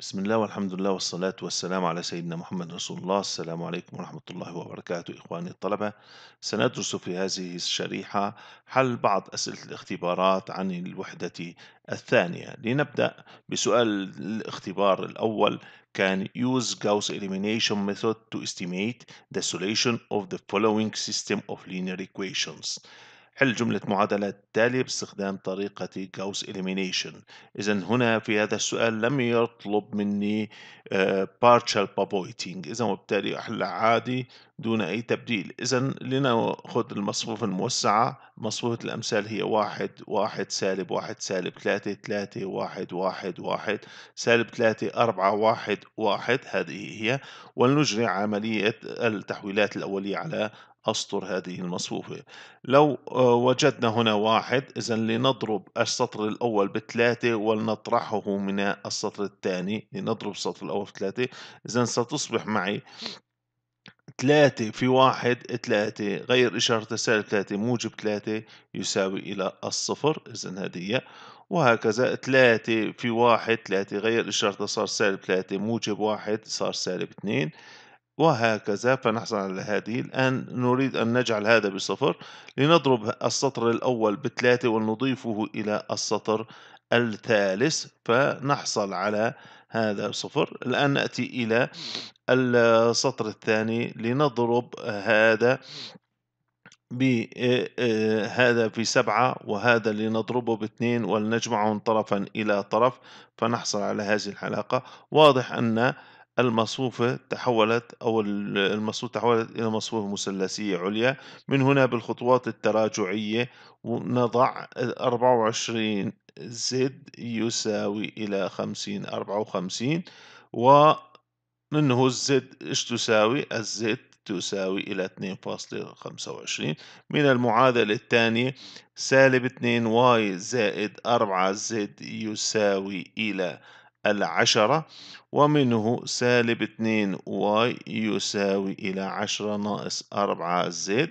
بسم الله والحمد لله والصلاة والسلام على سيدنا محمد رسول الله السلام عليكم ورحمة الله وبركاته إخواني الطلبة سندرس في هذه الشريحة حل بعض أسئلة الاختبارات عن الوحدة الثانية لنبدأ بسؤال الاختبار الأول كان use Gauss elimination method to estimate the solution of the following system of linear equations حل جملة معادلة التالية باستخدام طريقة جاوس إليمينيشن إذا هنا في هذا السؤال لم يطلب مني آه، partial بابويتينج إذا وبالتالي أحل عادي دون أي تبديل إذا لنأخذ المصفوفة الموسعة مصفوفة الأمثال هي واحد واحد سالب واحد سالب ثلاثة ثلاثة واحد واحد واحد سالب ثلاثة أربعة واحد واحد هذه هي ولنجري عملية التحويلات الأولية على أسطر هذه المصفوفة لو آه، وجدنا هنا واحد إذا لنضرب السطر الأول بثلاثة ولنطرحه من السطر الثاني لنضرب السطر الأول بثلاثة إذا ستصبح معي ثلاثة في واحد ثلاثة غير إشارة السالب ثلاثة موجب ثلاثة يساوي إلى الصفر إذا هذه هي وهكذا ثلاثة في واحد ثلاثة غير إشارة صار سالب ثلاثة موجب واحد صار سالب اثنين وهكذا فنحصل على هذه الآن نريد أن نجعل هذا بصفر لنضرب السطر الأول بثلاثة ونضيفه إلى السطر الثالث فنحصل على هذا صفر الآن نأتي إلى السطر الثاني لنضرب هذا بهذا في سبعة وهذا لنضربه باثنين ولنجمعهم طرفا إلى طرف فنحصل على هذه الحلقة واضح أن المصفوفة تحولت أو المصفوفة تحولت إلى مصفوفة مثلثية عليا من هنا بالخطوات التراجعية ونضع 24 زد يساوي إلى 50 54 وننهز زد إيش تساوي الزد تساوي إلى 2.25 من المعادلة الثانية سالب 2 واي زائد 4 زد يساوي إلى العشرة ومنه سالب اتنين واي يساوي إلى عشرة ناقص أربعة زد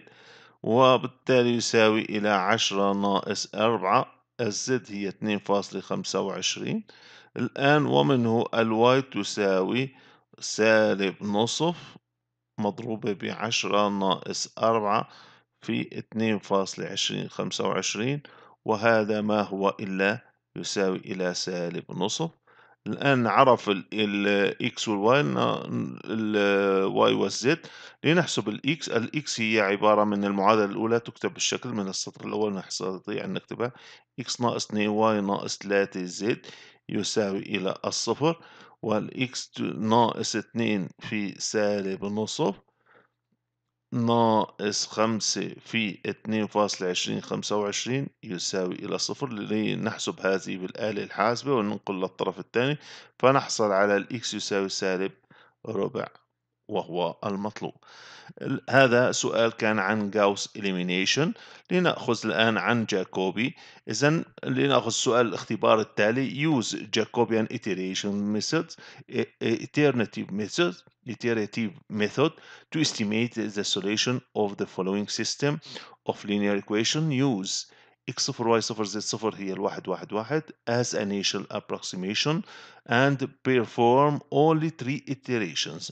وبالتالي يساوي إلى عشرة ناقص أربعة الزد هي اتنين فاصلة خمسة وعشرين الآن ومنه الواي تساوي سالب نصف مضروبة بعشرة ناقص أربعة في اتنين فاصلة عشرين خمسة وعشرين وهذا ما هو إلا يساوي إلى سالب نصف الآن عرف الإكس والواي الواي والزد لنحسب الإكس الإكس هي عبارة من المعادلة الأولى تكتب بالشكل من السطر الأول نستطيع أن نكتبها إكس ناقص 2 واي ناقص 3 زد يساوي إلى الصفر والإكس ناقص 2 في سالب نصف ناقص خمسة في اتنين فاصل عشرين خمسة وعشرين يساوي إلى صفر لنحسب هذه بالآلة الحاسبة وننقل للطرف الثاني فنحصل على الإكس يساوي سالب ربع وهو المطلوب هذا سؤال كان عن جاوس إليمينيشن لنأخذ الآن عن جاكوبي إذا لنأخذ سؤال الاختبار التالي use Jacobian iteration methods iterative method iterative method to estimate the solution of the following system of linear equation use x صفر y صفر z صفر هي الواحد واحد واحد as initial approximation and perform only three iterations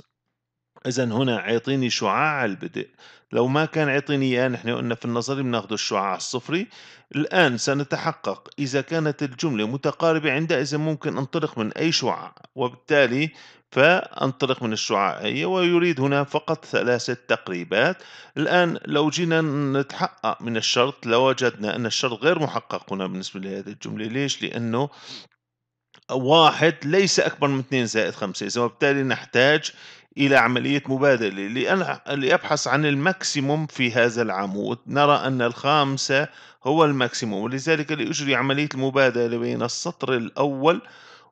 إذا هنا عيطيني شعاع البدء لو ما كان عيطيني إياه نحن قلنا في النظري بناخذ الشعاع الصفري الآن سنتحقق إذا كانت الجملة متقاربة عندئذ ممكن أنطلق من أي شعاع وبالتالي فأنطلق من الشعاعية ويريد هنا فقط ثلاثة تقريبات الآن لو جينا نتحقق من الشرط لوجدنا أن الشرط غير محقق هنا بالنسبة لهذه الجملة ليش؟ لأنه واحد ليس أكبر من 2 زائد 5 إذا وبالتالي نحتاج إلى عملية مبادلة لان لأبحث عن الماكسيموم في هذا العمود نرى أن الخامسة هو الماكسيموم ولذلك لأجري عملية المبادلة بين السطر الأول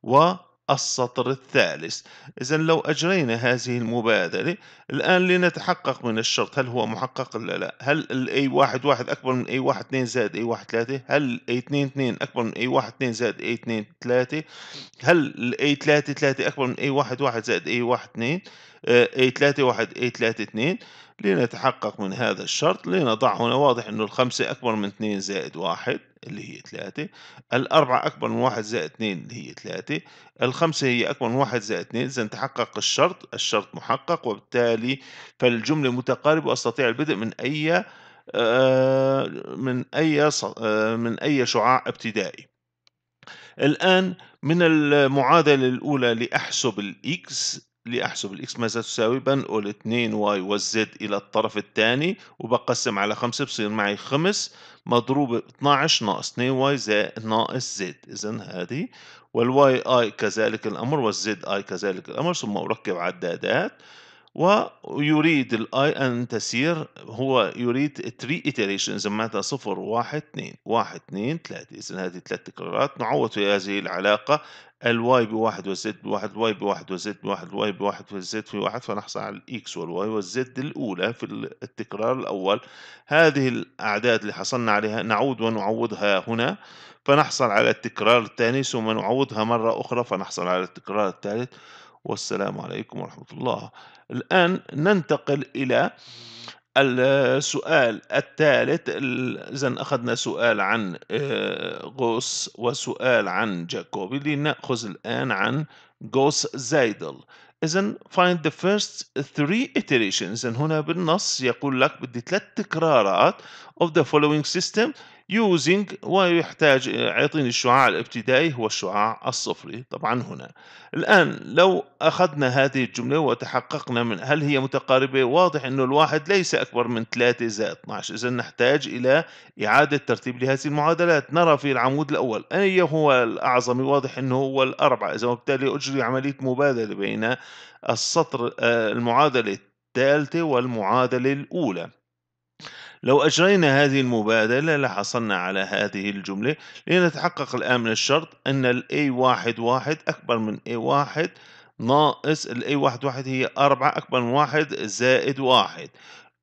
والسطر الثالث إذا لو أجرينا هذه المبادلة الآن لنتحقق من الشرط هل هو محقق ولا لا هل الاي واحد واحد أكبر من اي واحد اثنين زايد اي واحد ثلاثة هل اثنين اثنين أكبر من اي واحد اثنين زايد اي اثنين ثلاثة هل أي ثلاثة ثلاثة أكبر من اي واحد واحد زايد اي واحد اثنين A31 آه، A32 لنتحقق من هذا الشرط لنضع هنا واضح أنه الخمسة أكبر من 2 زائد 1 اللي هي 3 الأربعة أكبر من 1 زائد 2 اللي هي 3 الخمسة هي أكبر من 1 زائد 2 إذا تحقق الشرط الشرط محقق وبالتالي فالجملة متقاربة وأستطيع البدء من أي آه، من أي آه، من أي شعاع ابتدائي الآن من المعادلة الأولى لأحسب الإكس لأحسب الإكس ماذا تساوي بنقل 2 واي والزد إلى الطرف الثاني وبقسم على 5 بصير معي 5 مضروب 12 ناقص 2 واي زائد ناقص زد إذن هذه والواي اي كذلك الأمر والزد اي كذلك الأمر ثم أركب عدادات ويريد الاي ان تسير هو يريد 3 iterations معناتها 0 1 2 1 2 3 اذا هذه ثلاث تكرارات نعوض في هذه العلاقه الواي بواحد والزد بواحد الواي بواحد والزد بواحد الواي بواحد والزد في واحد فنحصل على الاكس والواي والزد الاولى في التكرار الاول هذه الاعداد اللي حصلنا عليها نعود ونعوضها هنا فنحصل على التكرار الثاني ثم نعوضها مره اخرى فنحصل على التكرار الثالث والسلام عليكم ورحمة الله الآن ننتقل إلى السؤال الثالث إذا أخذنا سؤال عن آه، غوس وسؤال عن جاكوبي لنأخذ الآن عن غوس زايدل إذا find the first three iterations إذا هنا بالنص يقول لك بدي ثلاث تكرارات of the following system using ويحتاج يعطيني آه، الشعاع الابتدائي هو الشعاع الصفري طبعا هنا الآن لو أخذنا هذه الجملة وتحققنا من هل هي متقاربة واضح أنه الواحد ليس أكبر من 3 زائد 12 إذا نحتاج إلى إعادة ترتيب لهذه المعادلات نرى في العمود الأول أي هو الأعظم واضح أنه هو الأربعة إذا وبالتالي أجري عملية مبادلة بين السطر آه، المعادلة الثالثة والمعادلة الأولى لو أجرينا هذه المبادلة لحصلنا على هذه الجملة لنتحقق الآن من الشرط أن ال A11 أكبر من A1 ناقص ال A11 هي 4 أكبر من 1 زائد 1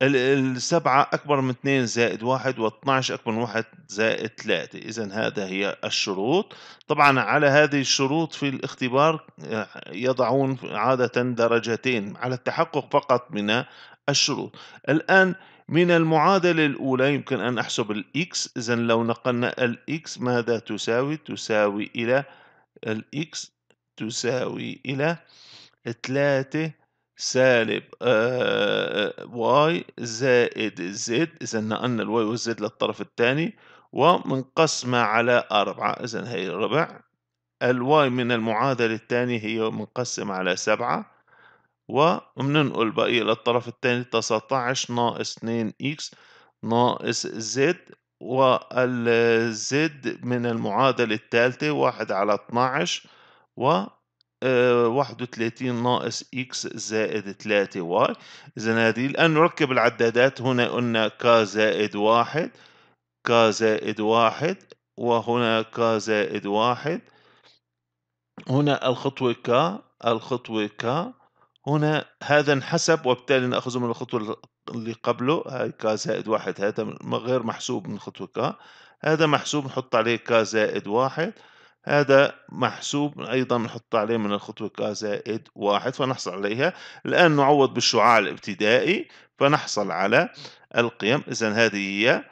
السبعة أكبر من 2 زائد 1 و12 أكبر من 1 زائد 3 إذا هذا هي الشروط طبعا على هذه الشروط في الاختبار آه، يضعون عادة درجتين على التحقق فقط من الشروط الآن من المعادلة الأولى يمكن أن أحسب الإكس إذا لو نقلنا الإكس ماذا تساوي؟ تساوي إلى الإكس تساوي إلى تلاتة سالب واي آه، آه، زائد زد إذا نقلنا الواي والزد للطرف الثاني ومنقسمة على أربعة إذا هي الربع الواي من المعادلة الثانية هي منقسمة على سبعة ومننقل بقية للطرف الثاني 19 ناقص 2 x ناقص z والزد من المعادلة الثالثة 1 على 12 و 31 آه، ناقص x زائد 3 y إذا هذه الآن نركب العدادات هنا قلنا k زائد 1 k زائد 1 وهنا k زائد 1 هنا الخطوة k الخطوة k هنا هذا انحسب وبالتالي نأخذه من الخطوة اللي قبله هاي كا زائد واحد هذا غير محسوب من خطوة كا هذا محسوب نحط عليه كا زائد واحد هذا محسوب أيضا نحط عليه من الخطوة كا زائد واحد فنحصل عليها الآن نعوض بالشعاع الابتدائي فنحصل على القيم إذا هذه هي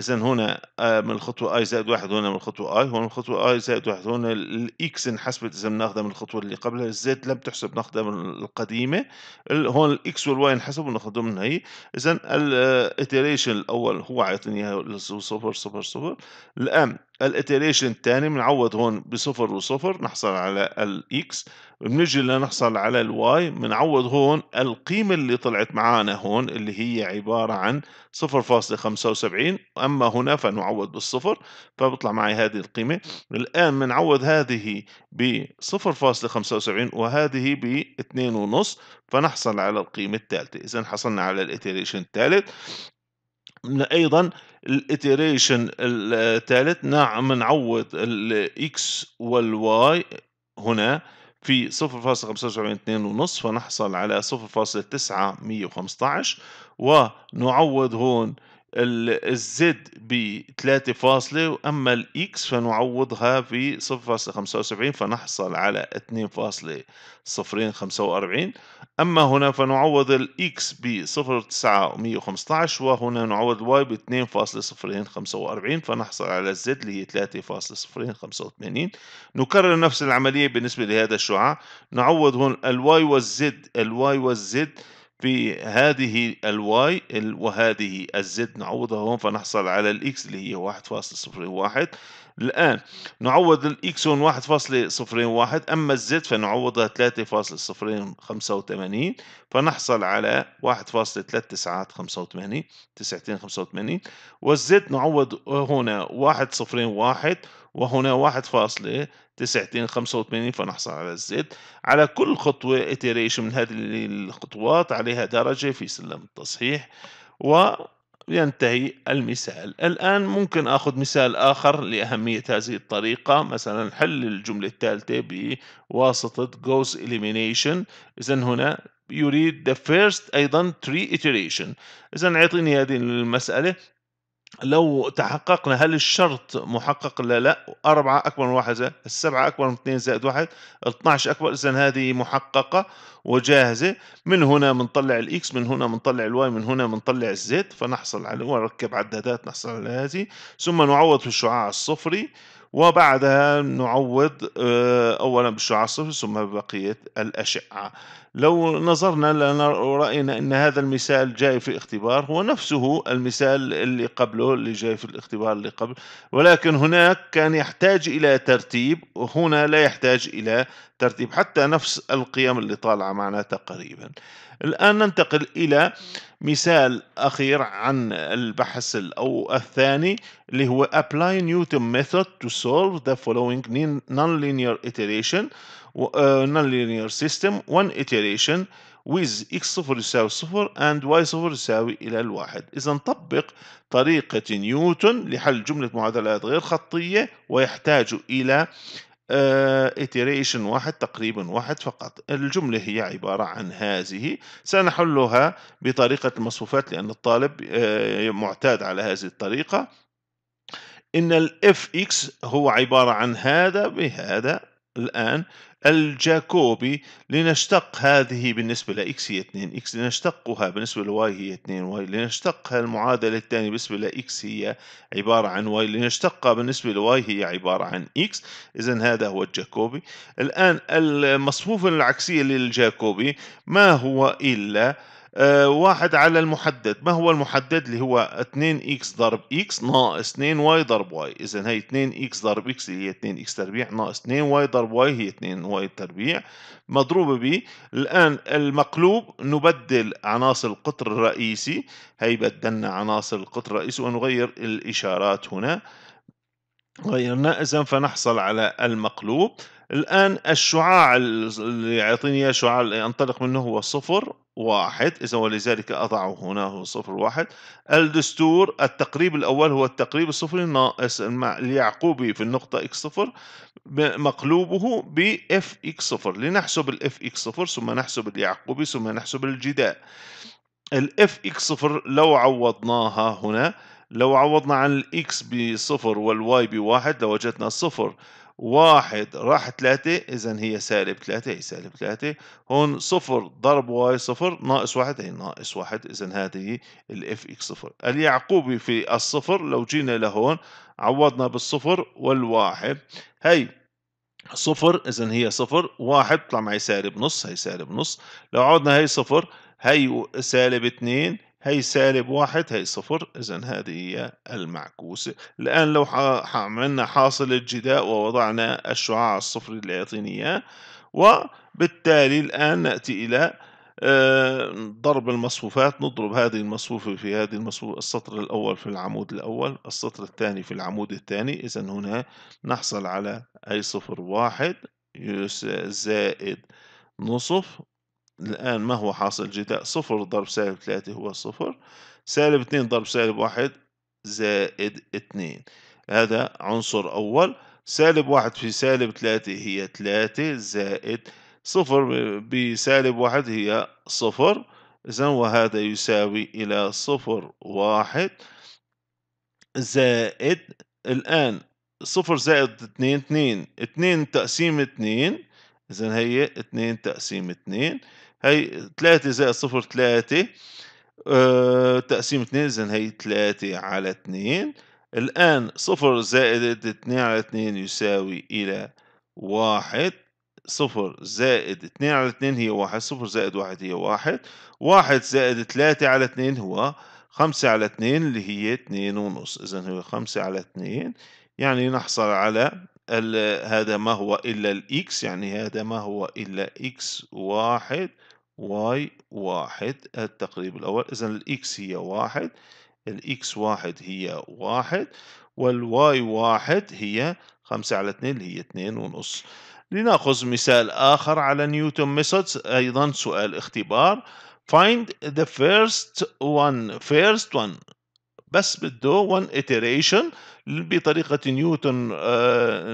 إذا هنا آه، من الخطوة i زائد واحد هنا من الخطوة i هنا من الخطوة i زائد واحد هنا الإكس انحسبت إذا بناخدها من الخطوة اللي قبلها الزد لم تحسب ناخذها من القديمة هون الإكس والواي انحسبوا ناخدهم من هي إذا الاتيريشن آه، الأول هو عيطني إياها صفر صفر صفر الآن الاتيريشن الثاني بنعوض هون بصفر وصفر نحصل على الاكس بنجي لنحصل على الواي بنعوض هون القيمة اللي طلعت معانا هون اللي هي عبارة عن 0.75 أما هنا فنعوض بالصفر فبطلع معي هذه القيمة الآن بنعوض هذه ب 0.75 وهذه ب 2.5 فنحصل على القيمة الثالثة إذا حصلنا على الاتيريشن الثالث ايضا الاتيريشن الثالث نعم نعوض الاكس والواي هنا في 0.75 فنحصل على 0.915 ونعوض هون الزد ب 3 فاصلة وأما الإكس فنعوضها في 0.75 فنحصل على 2.045 أما هنا فنعوض الإكس ب 0.915 وهنا نعوض الواي ب 2.045 فنحصل على الزد اللي هي 3.085 نكرر نفس العملية بالنسبة لهذا الشعاع نعوض هون الواي والزد الواي والزد في هذه الواي وهذه الزد نعوضها هون فنحصل على الاكس اللي هي 1.01 الآن نعوض الإكسون واحد فاصلة صفرين واحد أما الزد فنعوضها ثلاثة فاصلة صفرين خمسة وثمانين فنحصل على واحد فاصلة ثلاث تسعات خمسة وثمانين تسعتين خمسة وثمانين والزد نعوض هنا واحد صفرين واحد وهنا واحد فاصلة تسعتين خمسة وثمانين فنحصل على الزد على كل خطوة ايتيريشن من هذه الخطوات عليها درجة في سلم التصحيح و ينتهي المثال الآن ممكن أخذ مثال آخر لأهمية هذه الطريقة مثلا حل الجملة الثالثة بواسطة goes elimination إذا هنا يريد the first أيضا three iteration إذا أعطيني هذه المسألة لو تحققنا هل الشرط محقق ولا لا أربعة أكبر من واحد زائد السبعة أكبر من اثنين زائد واحد 12 أكبر إذا هذه محققة وجاهزة من هنا بنطلع الإكس من هنا بنطلع الواي من هنا بنطلع الزيت فنحصل على ونركب عدادات نحصل على هذه ثم نعوض في الشعاع الصفري وبعدها نعوض آه، أولا بالشعاع الصفري ثم ببقية الأشعة لو نظرنا لنا ورأينا أن هذا المثال جاي في الاختبار هو نفسه المثال اللي قبله اللي جاي في الاختبار اللي قبل ولكن هناك كان يحتاج إلى ترتيب وهنا لا يحتاج إلى ترتيب حتى نفس القيم اللي طالعة معنا تقريبا الآن ننتقل إلى مثال أخير عن البحث أو الثاني اللي هو apply Newton method to solve the following nonlinear iteration Uh, non-linear system one iteration with x صفر يساوي صفر and y صفر يساوي إلى الواحد إذا نطبق طريقة نيوتن لحل جملة معادلات غير خطية ويحتاج إلى uh, iteration واحد تقريبا واحد فقط الجملة هي عبارة عن هذه سنحلها بطريقة المصفوفات لأن الطالب uh, معتاد على هذه الطريقة إن الـ fx هو عبارة عن هذا بهذا الآن الجاكوبي لنشتق هذه بالنسبة لإكس هي 2 إكس لنشتقها بالنسبة لواي هي 2 واي لنشتقها المعادلة الثانية بالنسبة لإكس هي عبارة عن واي لنشتقها بالنسبة لواي هي عبارة عن إكس إذا هذا هو الجاكوبي الآن المصفوفة العكسية للجاكوبي ما هو إلا آه، واحد على المحدد ما هو المحدد اللي هو 2 x ضرب x ناقص 2 y ضرب y اذا هي 2 x ضرب x اللي هي 2 x تربيع ناقص 2 y ضرب y هي 2 y تربيع مضروبة ب الآن المقلوب نبدل عناصر القطر الرئيسي هي بدلنا عناصر القطر الرئيسي ونغير الإشارات هنا غيرنا إذا فنحصل على المقلوب الان الشعاع اللي يعطيني اياه شعاع انطلق منه هو صفر واحد اذا ولذلك اضعه هنا هو صفر واحد الدستور التقريب الاول هو التقريب الصفري ناقص اليعقوبي في النقطه اكس صفر مقلوبه باف اكس صفر لنحسب الاف اكس صفر ثم نحسب اليعقوبي ثم نحسب الجداء الاف اكس صفر لو عوضناها هنا لو عوضنا عن الاكس بصفر والواي بواحد لوجدنا لو صفر واحد راح ثلاثة إذا هي سالب ثلاثة هي سالب ثلاثة هون صفر ضرب واي صفر ناقص واحد هي ناقص واحد إذا هذه الاف اكس صفر اليعقوبي في الصفر لو جينا لهون عوضنا بالصفر والواحد هي صفر إذا هي صفر واحد طلع معي سالب نص هي سالب نص لو عودنا هي صفر هي سالب اثنين هي سالب واحد هي صفر إذا هذه هي المعكوسة الآن لو عملنا حاصل الجداء ووضعنا الشعاع الصفري الصفر اللي يعطيني إياه وبالتالي الآن نأتي إلى آه، ضرب المصفوفات نضرب هذه المصفوفة في هذه المصفوفة السطر الأول في العمود الأول السطر الثاني في العمود الثاني إذا هنا نحصل على أي صفر واحد زائد نصف الآن ما هو حاصل جداء إيه صفر ضرب سالب ثلاثة هو صفر سالب اثنين ضرب سالب واحد زائد اثنين هذا عنصر أول سالب واحد في سالب ثلاثة هي ثلاثة زائد صفر بسالب واحد هي صفر إذا وهذا يساوي إلى صفر واحد زائد الآن صفر زائد اثنين اثنين اثنين تقسيم اثنين إذا هي اثنين تقسيم اثنين هي 3 زائد صفر 3 أه تقسيم 2 إذا هي 3 على 2 الآن صفر زائد 2 على 2 يساوي إلى 1 صفر زائد 2 على 2 هي 1 صفر زائد 1 هي 1 1 زائد 3 على 2 هو 5 على 2 اللي هي 2 ونص إذا هو 5 على 2 يعني نحصل على هذا ما هو إلا الإكس يعني هذا ما هو إلا إكس واحد واي واحد التقريب الأول إذا الإكس هي واحد الإكس واحد هي واحد والواي واحد هي خمسة على اثنين اللي هي اثنين ونص لنأخذ مثال آخر على نيوتن ميثودز أيضا سؤال اختبار find the first one first one بس بده 1 iteration بطريقة نيوتن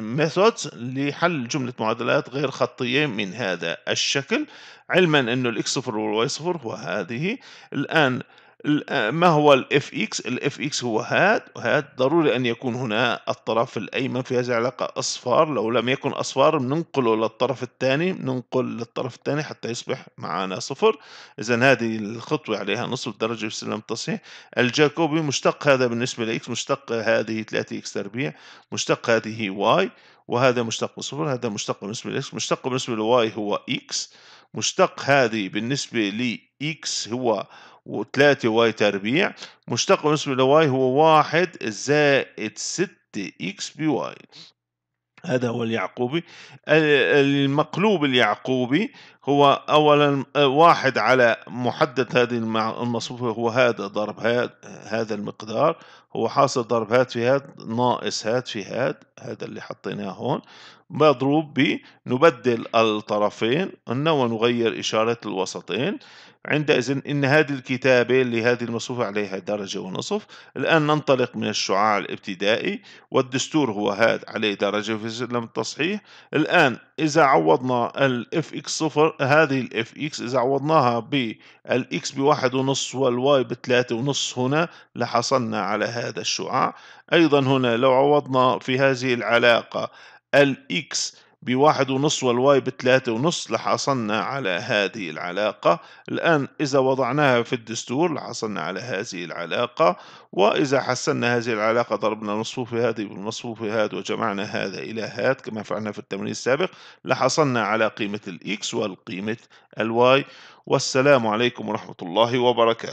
ميثودز آه، لحل جملة معادلات غير خطية من هذا الشكل علما أنه الإكس صفر والواي صفر هذه الآن آه، ما هو الاف اكس الاف اكس هو هاد وهاد ضروري ان يكون هنا الطرف الايمن في هذه العلاقه اصفار لو لم يكن اصفار بننقله للطرف الثاني بننقل للطرف الثاني حتى يصبح معنا صفر اذا هذه الخطوه عليها نصف درجه في سلم التصحيح الجاكوبي مشتق هذا بالنسبه لاكس مشتق هذه 3 اكس تربيع مشتق هذه واي وهذا مشتق صفر هذا مشتق بالنسبه لاكس مشتق بالنسبه لواي هو اكس مشتق هذه بالنسبه لاكس هو وثلاثة واي تربيع مشتق بالنسبة لواي هو واحد زائد ستة اكس بي واي هذا هو اليعقوبي المقلوب اليعقوبي هو اولا واحد على محدد هذه المصفوفة هو هذا ضرب هذا هذا المقدار هو حاصل ضرب هاد في هاد ناقص هاد في هاد هذا اللي حطيناه هون مضروب ب نبدل الطرفين ونغير إشارة الوسطين عندئذ إن هذه الكتابة اللي هذه المصفوفة عليها درجة ونصف الآن ننطلق من الشعاع الابتدائي والدستور هو هذا عليه درجة في سلم التصحيح الآن إذا عوضنا الاف اكس صفر هذه الاف اكس إذا عوضناها بالاكس بواحد ونص والواي بثلاثة ونص هنا لحصلنا على هذا الشعاع أيضا هنا لو عوضنا في هذه العلاقة الاكس بواحد ونص والواي بثلاثة ونص لحصلنا على هذه العلاقة الآن إذا وضعناها في الدستور لحصلنا على هذه العلاقة وإذا حسنا هذه العلاقة ضربنا مصفوف هذه بالمصفوف هذا وجمعنا هذا إلى هذا كما فعلنا في التمرين السابق لحصلنا على قيمة الإكس والقيمة الواي والسلام عليكم ورحمة الله وبركاته